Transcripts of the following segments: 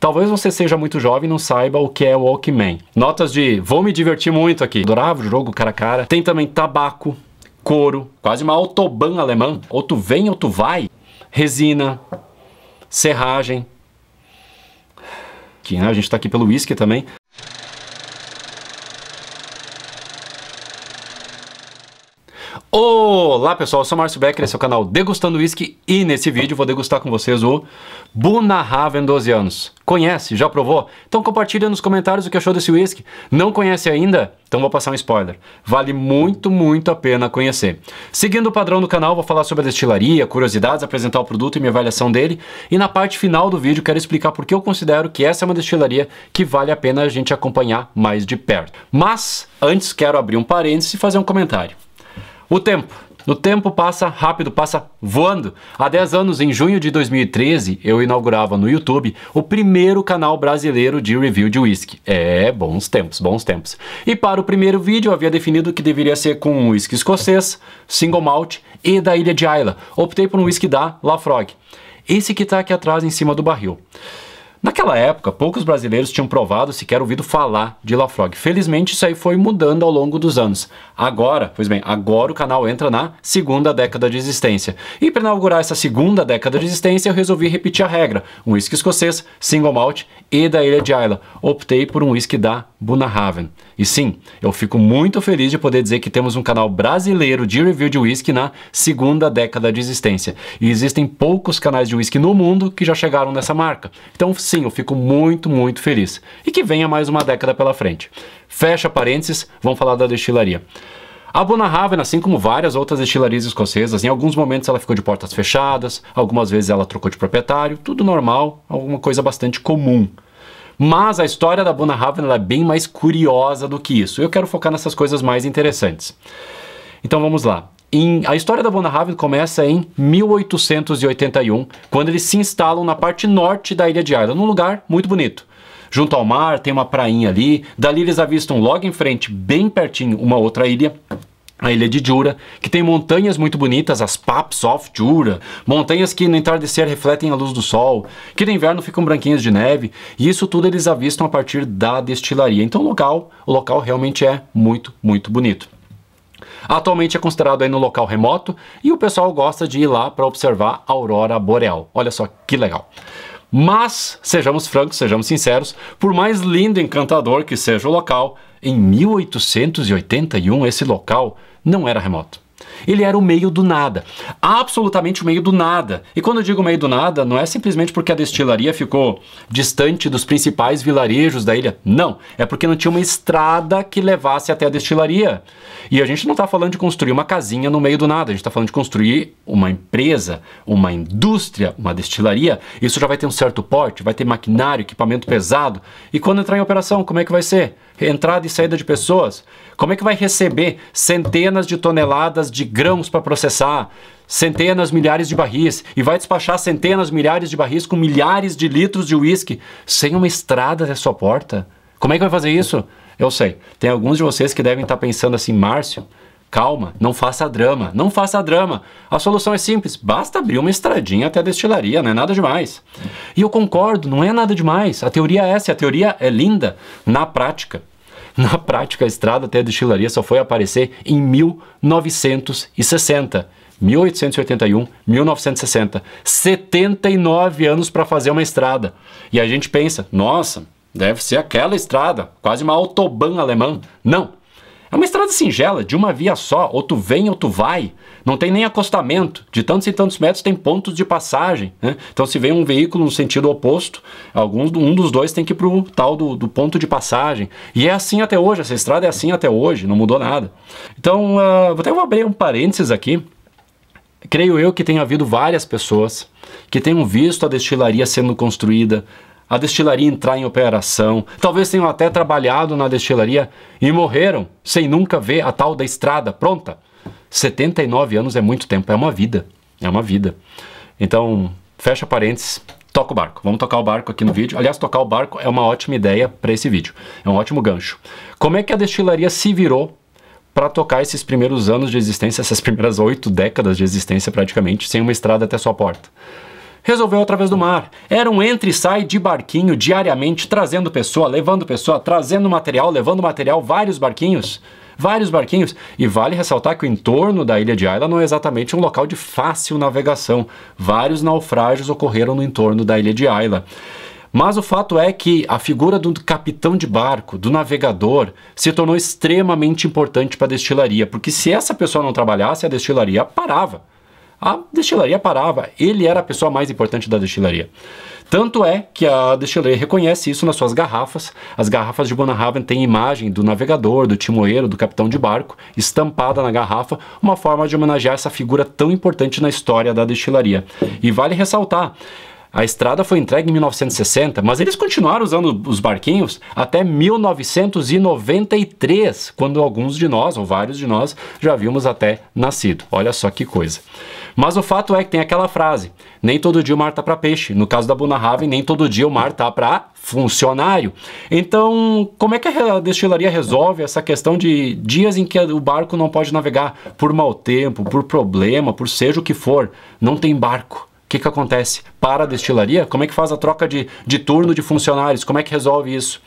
Talvez você seja muito jovem e não saiba o que é Walkman. Notas de vou me divertir muito aqui. Adorava o jogo cara a cara. Tem também tabaco, couro, quase uma autobahn alemã. Ou tu vem ou tu vai. Resina, serragem. Que, né, a gente tá aqui pelo uísque também. Olá pessoal, eu sou o Márcio Becker, esse é o canal Degustando Whisky e nesse vídeo vou degustar com vocês o Raven 12 anos. Conhece? Já provou? Então compartilha nos comentários o que achou desse whisky. Não conhece ainda? Então vou passar um spoiler. Vale muito, muito a pena conhecer. Seguindo o padrão do canal, vou falar sobre a destilaria, curiosidades, apresentar o produto e minha avaliação dele. E na parte final do vídeo quero explicar por que eu considero que essa é uma destilaria que vale a pena a gente acompanhar mais de perto. Mas antes quero abrir um parênteses e fazer um comentário. O tempo. O tempo passa rápido, passa voando. Há 10 anos, em junho de 2013, eu inaugurava no YouTube o primeiro canal brasileiro de review de whisky. É, bons tempos, bons tempos. E para o primeiro vídeo, havia definido que deveria ser com um whisky escocês, single malt e da ilha de Isla. Optei por um whisky da Lafroig. Esse que está aqui atrás, em cima do barril. Naquela época, poucos brasileiros tinham provado sequer ouvido falar de LaFrog. Felizmente, isso aí foi mudando ao longo dos anos. Agora, pois bem, agora o canal entra na segunda década de existência. E para inaugurar essa segunda década de existência, eu resolvi repetir a regra: um whisky escocês, single malt e da Ilha de Isla. Optei por um whisky da Bunahaven. E sim, eu fico muito feliz de poder dizer que temos um canal brasileiro de review de whisky na segunda década de existência. E existem poucos canais de whisky no mundo que já chegaram nessa marca. Então, sim, eu fico muito, muito feliz. E que venha mais uma década pela frente. Fecha parênteses, vamos falar da destilaria. A Bonahaven, assim como várias outras destilarias escocesas, em alguns momentos ela ficou de portas fechadas, algumas vezes ela trocou de proprietário, tudo normal, alguma coisa bastante comum. Mas a história da Bonahaven é bem mais curiosa do que isso. Eu quero focar nessas coisas mais interessantes. Então vamos lá. Em, a história da Bona começa em 1881, quando eles se instalam na parte norte da ilha de Isla, num lugar muito bonito. Junto ao mar, tem uma prainha ali. Dali eles avistam logo em frente, bem pertinho, uma outra ilha, a ilha de Jura, que tem montanhas muito bonitas, as Paps of Jura, montanhas que no entardecer refletem a luz do sol, que no inverno ficam branquinhas de neve, e isso tudo eles avistam a partir da destilaria. Então o local, o local realmente é muito, muito bonito. Atualmente é considerado aí no local remoto e o pessoal gosta de ir lá para observar a aurora boreal. Olha só que legal. Mas, sejamos francos, sejamos sinceros, por mais lindo e encantador que seja o local, em 1881 esse local não era remoto. Ele era o meio do nada. Absolutamente o meio do nada. E quando eu digo meio do nada, não é simplesmente porque a destilaria ficou distante dos principais vilarejos da ilha. Não. É porque não tinha uma estrada que levasse até a destilaria. E a gente não está falando de construir uma casinha no meio do nada. A gente está falando de construir uma empresa, uma indústria, uma destilaria. Isso já vai ter um certo porte, vai ter maquinário, equipamento pesado. E quando entrar em operação, como é que vai ser? Entrada e saída de pessoas? Como é que vai receber centenas de toneladas de grãos para processar, centenas, milhares de barris, e vai despachar centenas, milhares de barris com milhares de litros de uísque sem uma estrada até sua porta. Como é que vai fazer isso? Eu sei. Tem alguns de vocês que devem estar tá pensando assim, Márcio, calma, não faça drama, não faça drama. A solução é simples, basta abrir uma estradinha até a destilaria, não é nada demais. E eu concordo, não é nada demais. A teoria é essa, a teoria é linda na prática. Na prática, a estrada até a destilaria só foi aparecer em 1960. 1881, 1960, 79 anos para fazer uma estrada. E a gente pensa, nossa, deve ser aquela estrada, quase uma autobahn alemã. Não, é uma estrada singela, de uma via só, ou tu vem ou tu vai. Não tem nem acostamento. De tantos e tantos metros tem pontos de passagem. Né? Então, se vem um veículo no sentido oposto, alguns, um dos dois tem que ir para o tal do, do, ponto de passagem. E é assim até hoje, essa estrada é assim até hoje, não mudou nada. Então, uh, até vou abrir um parênteses aqui. Creio eu que tenha havido várias pessoas que tenham visto a destilaria sendo construída, a destilaria entrar em operação. Talvez tenham até trabalhado na destilaria e morreram sem nunca ver a tal da estrada pronta. 79 anos é muito tempo, é uma vida. É uma vida. Então, fecha parênteses, toca o barco. Vamos tocar o barco aqui no vídeo. Aliás, tocar o barco é uma ótima ideia para esse vídeo. É um ótimo gancho. Como é que a destilaria se virou para tocar esses primeiros anos de existência, essas primeiras oito décadas de existência praticamente, sem uma estrada até sua porta? resolveu através do mar. Era um entra e sai de barquinho diariamente, trazendo pessoa, levando pessoa, trazendo material, levando material, vários barquinhos vários barquinhos. E vale ressaltar que o entorno da ilha de Ayla não é exatamente um local de fácil navegação. Vários naufrágios ocorreram no entorno da ilha de Ayla. Mas o fato é que a figura do capitão de barco, do navegador, se tornou extremamente importante para a destilaria, porque se essa pessoa não trabalhasse, a destilaria parava a destilaria parava. Ele era a pessoa mais importante da destilaria. Tanto é que a destilaria reconhece isso nas suas garrafas. As garrafas de Bonahaven têm imagem do navegador, do timoeiro, do capitão de barco, estampada na garrafa, uma forma de homenagear essa figura tão importante na história da destilaria. E vale ressaltar, a estrada foi entregue em 1960, mas eles continuaram usando os barquinhos até 1993, quando alguns de nós, ou vários de nós, já havíamos até nascido. Olha só que coisa. Mas o fato é que tem aquela frase: nem todo dia o mar tá para peixe. No caso da Bunahaven, nem todo dia o mar tá para funcionário. Então, como é que a destilaria resolve essa questão de dias em que o barco não pode navegar por mau tempo, por problema, por seja o que for? Não tem barco. O que, que acontece? Para a destilaria? Como é que faz a troca de, de turno de funcionários? Como é que resolve isso?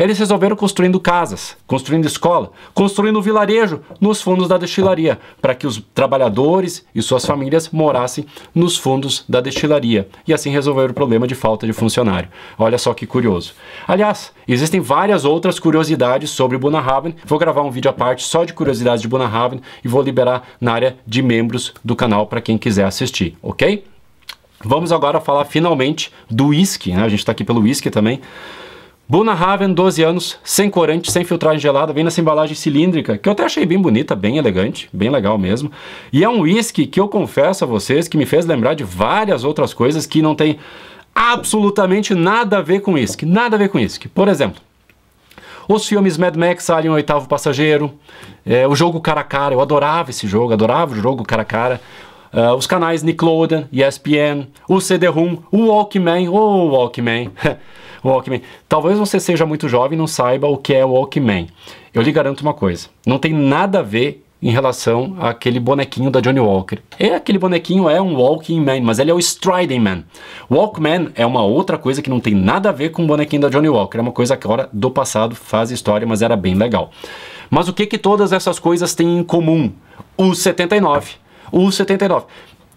Eles resolveram construindo casas, construindo escola, construindo vilarejo nos fundos da destilaria, para que os trabalhadores e suas famílias morassem nos fundos da destilaria e assim resolveram o problema de falta de funcionário. Olha só que curioso. Aliás, existem várias outras curiosidades sobre Bonahaven. Vou gravar um vídeo à parte só de curiosidades de Bonahaven e vou liberar na área de membros do canal para quem quiser assistir, ok? Vamos agora falar finalmente do whisky, né? A gente está aqui pelo whisky também. Raven, 12 anos, sem corante, sem filtragem gelada, vem nessa embalagem cilíndrica, que eu até achei bem bonita, bem elegante, bem legal mesmo. E é um whisky que eu confesso a vocês que me fez lembrar de várias outras coisas que não tem absolutamente nada a ver com whisky, nada a ver com whisky. Por exemplo, os filmes Mad Max, Alien, Oitavo Passageiro, é, o jogo cara a cara, eu adorava esse jogo, adorava o jogo cara a cara uh, os canais Nickelodeon, ESPN, o CD-ROM, o Walkman, o oh, Walkman. Walkman. Talvez você seja muito jovem e não saiba o que é Walkman. Eu lhe garanto uma coisa, não tem nada a ver em relação àquele bonequinho da Johnny Walker. É aquele bonequinho é um Walking Man, mas ele é o Striding Man. Walkman é uma outra coisa que não tem nada a ver com o bonequinho da Johnny Walker, é uma coisa que hora do passado faz história, mas era bem legal. Mas o que que todas essas coisas têm em comum? O 79 1,79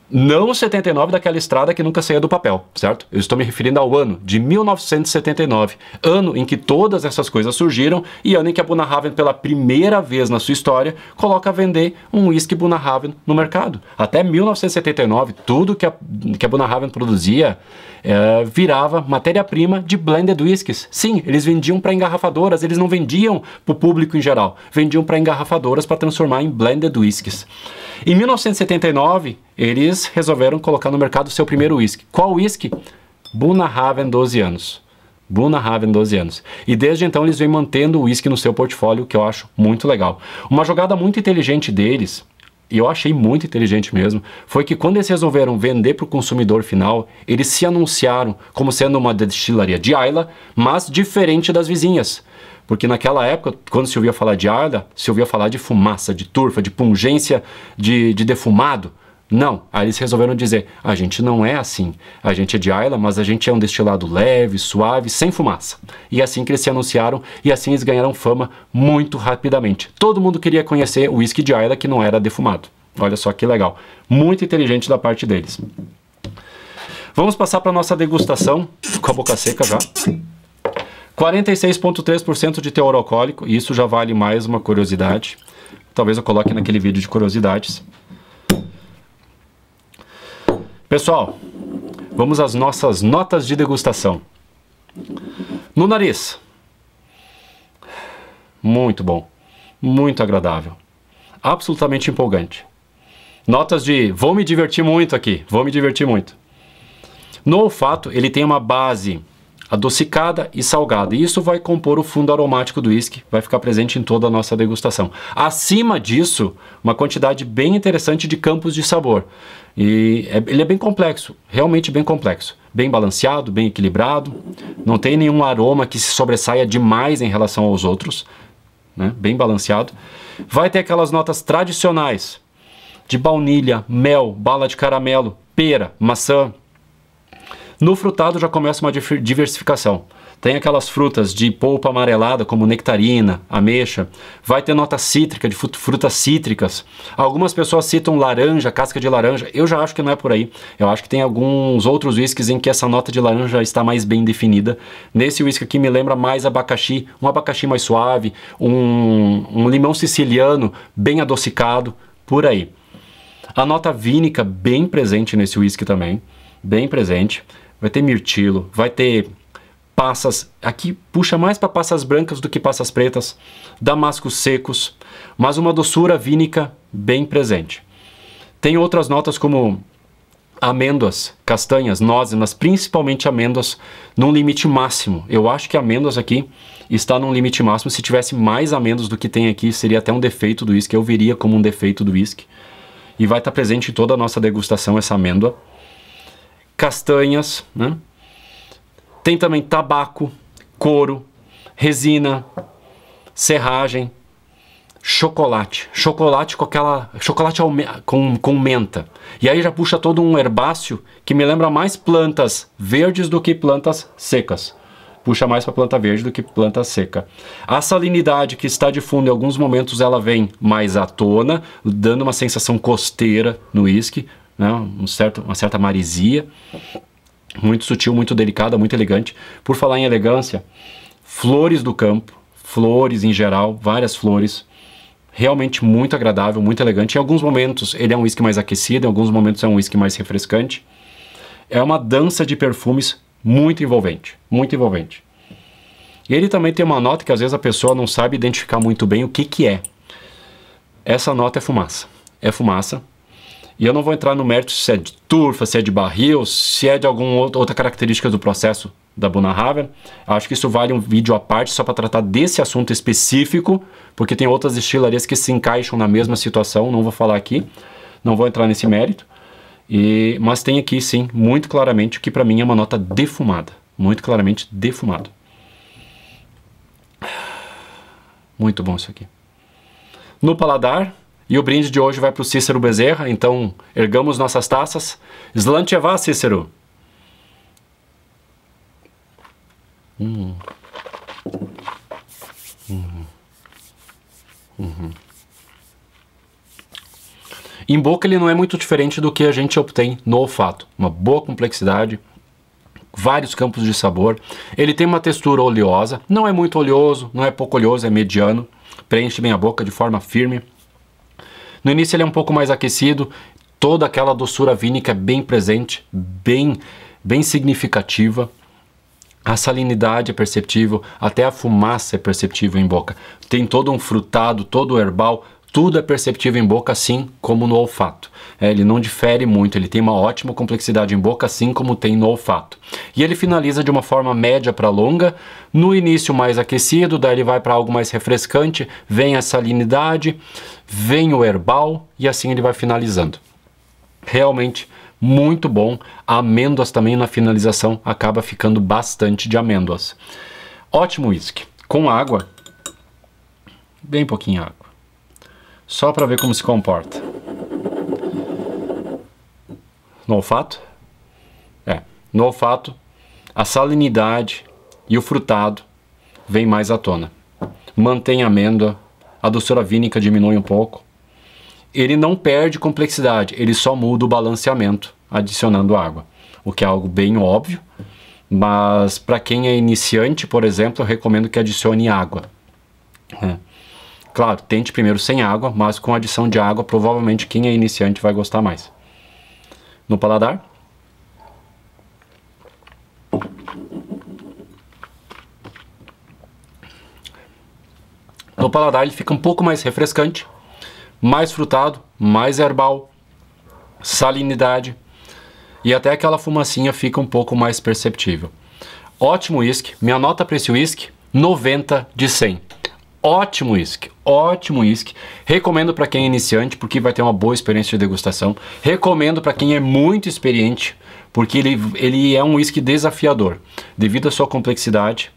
não 79 daquela estrada que nunca saía do papel, certo? Eu estou me referindo ao ano de 1979, ano em que todas essas coisas surgiram e ano em que a Bunahaven, pela primeira vez na sua história, coloca a vender um whisky Bunahaven no mercado. Até 1979, tudo que a, que a Bunahaven produzia é, virava matéria-prima de blended whiskies. Sim, eles vendiam para engarrafadoras, eles não vendiam para o público em geral, vendiam para engarrafadoras para transformar em blended whiskies. Em 1979, eles eles resolveram colocar no mercado o seu primeiro uísque. Qual uísque? Haven 12 anos. Haven 12 anos. E desde então eles vêm mantendo o uísque no seu portfólio, que eu acho muito legal. Uma jogada muito inteligente deles, e eu achei muito inteligente mesmo, foi que quando eles resolveram vender para o consumidor final, eles se anunciaram como sendo uma destilaria de Isla, mas diferente das vizinhas. Porque naquela época, quando se ouvia falar de arda, se ouvia falar de fumaça, de turfa, de pungência, de, de defumado. Não, aí eles resolveram dizer: a gente não é assim. A gente é de Isla, mas a gente é um destilado leve, suave, sem fumaça. E assim que eles se anunciaram, e assim eles ganharam fama muito rapidamente. Todo mundo queria conhecer o whisky de Isla que não era defumado. Olha só que legal. Muito inteligente da parte deles. Vamos passar para nossa degustação, com a boca seca já. 46,3% de teor alcoólico, isso já vale mais uma curiosidade. Talvez eu coloque naquele vídeo de curiosidades. Pessoal, vamos às nossas notas de degustação. No nariz. Muito bom. Muito agradável. Absolutamente empolgante. Notas de vou me divertir muito aqui, vou me divertir muito. No olfato, ele tem uma base adocicada e salgada. E isso vai compor o fundo aromático do uísque, vai ficar presente em toda a nossa degustação. Acima disso, uma quantidade bem interessante de campos de sabor. E é, ele é bem complexo, realmente bem complexo. Bem balanceado, bem equilibrado, não tem nenhum aroma que se sobressaia demais em relação aos outros, né? bem balanceado. Vai ter aquelas notas tradicionais de baunilha, mel, bala de caramelo, pera, maçã, no frutado já começa uma diversificação. Tem aquelas frutas de polpa amarelada, como nectarina, ameixa. Vai ter nota cítrica, de frutas cítricas. Algumas pessoas citam laranja, casca de laranja. Eu já acho que não é por aí. Eu acho que tem alguns outros whiskies em que essa nota de laranja está mais bem definida. Nesse whisky aqui me lembra mais abacaxi. Um abacaxi mais suave, um, um limão siciliano bem adocicado, por aí. A nota vínica bem presente nesse whisky também. Bem presente vai ter mirtilo, vai ter passas, aqui puxa mais para passas brancas do que passas pretas, damascos secos, mas uma doçura vínica bem presente. Tem outras notas como amêndoas, castanhas, nozes, mas principalmente amêndoas num limite máximo. Eu acho que amêndoas aqui está num limite máximo. Se tivesse mais amêndoas do que tem aqui, seria até um defeito do uísque. Eu viria como um defeito do uísque. E vai estar presente em toda a nossa degustação essa amêndoa castanhas, né? Tem também tabaco, couro, resina, serragem, chocolate. Chocolate com aquela. Chocolate com, com menta. E aí já puxa todo um herbáceo que me lembra mais plantas verdes do que plantas secas. Puxa mais para planta verde do que planta seca. A salinidade que está de fundo em alguns momentos ela vem mais à tona, dando uma sensação costeira no uísque, né? um certo, uma certa maresia, muito sutil, muito delicada, muito elegante. Por falar em elegância, flores do campo, flores em geral, várias flores, realmente muito agradável, muito elegante. Em alguns momentos ele é um whisky mais aquecido, em alguns momentos é um whisky mais refrescante. É uma dança de perfumes muito envolvente, muito envolvente. E ele também tem uma nota que às vezes a pessoa não sabe identificar muito bem o que, que é. Essa nota é fumaça. É fumaça, e eu não vou entrar no mérito se é de turfa, se é de barril, se é de alguma outra característica do processo da Haver. Acho que isso vale um vídeo à parte só para tratar desse assunto específico, porque tem outras estilarias que se encaixam na mesma situação, não vou falar aqui, não vou entrar nesse mérito. E, mas tem aqui sim, muito claramente, que para mim é uma nota defumada. Muito claramente defumado. Muito bom isso aqui. No paladar, e o brinde de hoje vai para o Cícero Bezerra, então ergamos nossas taças. Slantevá, é Cícero! Hum. Uhum. Em boca ele não é muito diferente do que a gente obtém no olfato. Uma boa complexidade, vários campos de sabor. Ele tem uma textura oleosa, não é muito oleoso, não é pouco oleoso, é mediano. Preenche bem a boca de forma firme. No início ele é um pouco mais aquecido, toda aquela doçura vínica é bem presente, bem, bem significativa. A salinidade é perceptível, até a fumaça é perceptível em boca. Tem todo um frutado, todo herbal tudo é perceptível em boca, assim como no olfato. É, ele não difere muito, ele tem uma ótima complexidade em boca, assim como tem no olfato. E ele finaliza de uma forma média para longa, no início mais aquecido, daí ele vai para algo mais refrescante, vem a salinidade, vem o herbal e assim ele vai finalizando. Realmente muito bom. Amêndoas também na finalização acaba ficando bastante de amêndoas. Ótimo uísque. Com água, bem pouquinho água só para ver como se comporta. No olfato? É, no olfato, a salinidade e o frutado vêm mais à tona. Mantém a amêndoa, a doçura vínica diminui um pouco. Ele não perde complexidade, ele só muda o balanceamento adicionando água, o que é algo bem óbvio, mas para quem é iniciante, por exemplo, eu recomendo que adicione água. É. Claro, tente primeiro sem água, mas com adição de água, provavelmente quem é iniciante vai gostar mais. No paladar. No paladar ele fica um pouco mais refrescante, mais frutado, mais herbal, salinidade e até aquela fumacinha fica um pouco mais perceptível. Ótimo uísque, minha nota para esse uísque, 90 de 100. Ótimo uísque, ótimo uísque. Recomendo para quem é iniciante, porque vai ter uma boa experiência de degustação. Recomendo para quem é muito experiente, porque ele, ele é um uísque desafiador, devido à sua complexidade.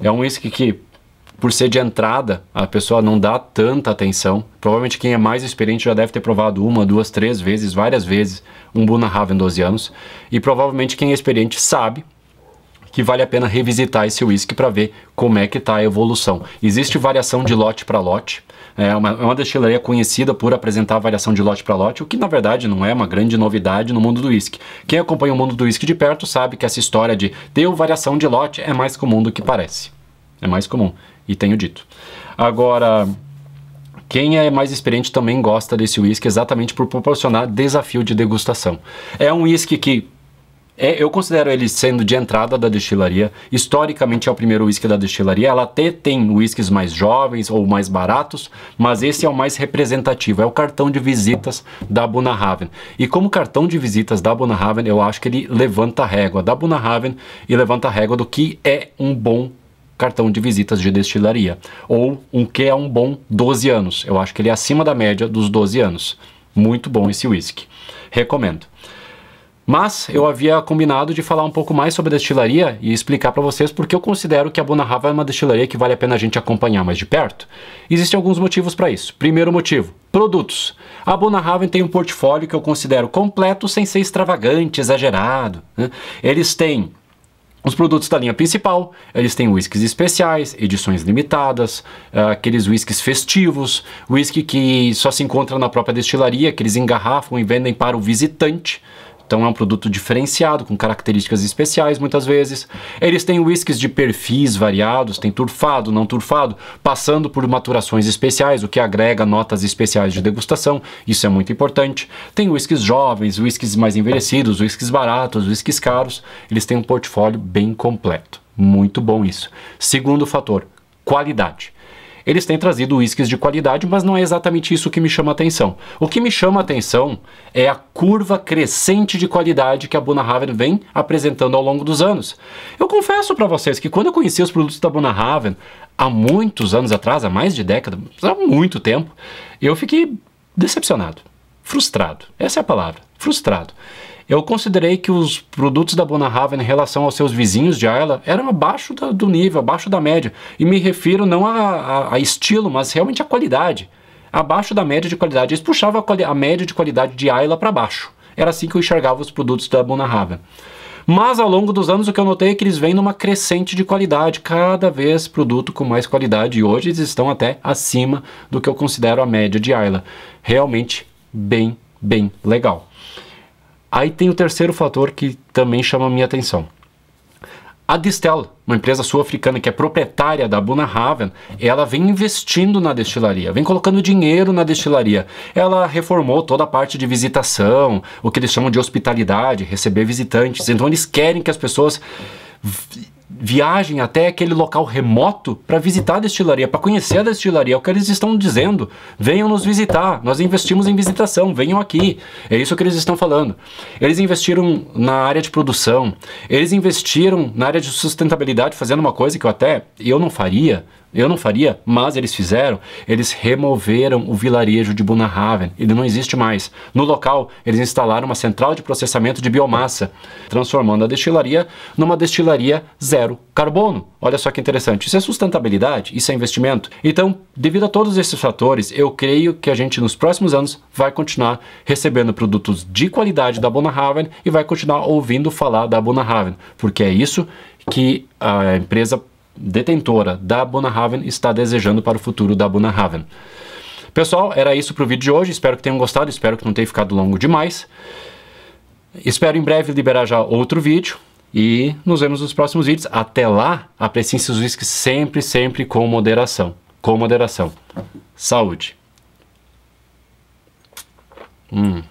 É um uísque que, por ser de entrada, a pessoa não dá tanta atenção. Provavelmente quem é mais experiente já deve ter provado uma, duas, três vezes, várias vezes, um em 12 anos. E provavelmente quem é experiente sabe que vale a pena revisitar esse whisky para ver como é que está a evolução. Existe variação de lote para lote, é uma, é uma destilaria conhecida por apresentar variação de lote para lote, o que na verdade não é uma grande novidade no mundo do whisky. Quem acompanha o mundo do whisky de perto sabe que essa história de ter variação de lote é mais comum do que parece. É mais comum, e tenho dito. Agora, quem é mais experiente também gosta desse uísque exatamente por proporcionar desafio de degustação. É um uísque que é, eu considero ele sendo de entrada da destilaria. Historicamente é o primeiro whisky da destilaria. Ela até tem whiskys mais jovens ou mais baratos, mas esse é o mais representativo. É o cartão de visitas da Bonahaven. E como cartão de visitas da Bonahaven, eu acho que ele levanta a régua da Bonahaven e levanta a régua do que é um bom cartão de visitas de destilaria. Ou um que é um bom 12 anos. Eu acho que ele é acima da média dos 12 anos. Muito bom esse whisky. Recomendo. Mas eu havia combinado de falar um pouco mais sobre a destilaria e explicar para vocês porque eu considero que a Bonarrava é uma destilaria que vale a pena a gente acompanhar mais de perto. Existem alguns motivos para isso. Primeiro motivo, produtos. A Bonarhaven tem um portfólio que eu considero completo sem ser extravagante, exagerado. Né? Eles têm os produtos da linha principal, eles têm whiskies especiais, edições limitadas, ah, aqueles whiskies festivos, whisky que só se encontra na própria destilaria, que eles engarrafam e vendem para o visitante. Então é um produto diferenciado, com características especiais muitas vezes. Eles têm whiskies de perfis variados, tem turfado, não turfado, passando por maturações especiais, o que agrega notas especiais de degustação, isso é muito importante. Tem whiskies jovens, whiskies mais envelhecidos, whiskies baratos, whiskies caros, eles têm um portfólio bem completo. Muito bom isso. Segundo fator, qualidade eles têm trazido uísques de qualidade, mas não é exatamente isso que me chama atenção. O que me chama atenção é a curva crescente de qualidade que a Haven vem apresentando ao longo dos anos. Eu confesso para vocês que quando eu conheci os produtos da Haven, há muitos anos atrás, há mais de década, há muito tempo, eu fiquei decepcionado, frustrado. Essa é a palavra, frustrado. Eu considerei que os produtos da Bonahaven em relação aos seus vizinhos de Aila, eram abaixo do nível, abaixo da média. E me refiro não a, a, a estilo, mas realmente a qualidade. Abaixo da média de qualidade. Eles puxavam a, a média de qualidade de Aila para baixo. Era assim que eu enxergava os produtos da Bonahaven. Mas ao longo dos anos o que eu notei é que eles vêm numa crescente de qualidade, cada vez produto com mais qualidade e hoje eles estão até acima do que eu considero a média de Aila. Realmente bem, bem legal. Aí tem o terceiro fator que também chama a minha atenção. A Distel, uma empresa sul-africana que é proprietária da Bunahaven, ela vem investindo na destilaria, vem colocando dinheiro na destilaria. Ela reformou toda a parte de visitação, o que eles chamam de hospitalidade, receber visitantes. Então eles querem que as pessoas viagem até aquele local remoto para visitar a destilaria, para conhecer a destilaria. É o que eles estão dizendo. Venham nos visitar, nós investimos em visitação, venham aqui. É isso que eles estão falando. Eles investiram na área de produção, eles investiram na área de sustentabilidade, fazendo uma coisa que eu até eu não faria, eu não faria, mas eles fizeram. Eles removeram o vilarejo de Bunahaven. Ele não existe mais. No local, eles instalaram uma central de processamento de biomassa, transformando a destilaria numa destilaria zero carbono. Olha só que interessante. Isso é sustentabilidade, isso é investimento. Então, devido a todos esses fatores, eu creio que a gente nos próximos anos vai continuar recebendo produtos de qualidade da Bunahaven e vai continuar ouvindo falar da Bunahaven, porque é isso que a empresa detentora da Bonahaven está desejando para o futuro da Bonahaven. Pessoal, era isso para o vídeo de hoje. Espero que tenham gostado, espero que não tenha ficado longo demais. Espero em breve liberar já outro vídeo. E nos vemos nos próximos vídeos. Até lá, apreciem seus whisky sempre, sempre com moderação. Com moderação. Saúde. Hum.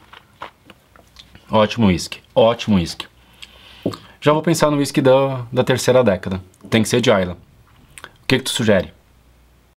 Ótimo whisky. Ótimo whisky. Já vou pensar no whisky da, da terceira década tem que ser de Ayla. O que, que tu sugere?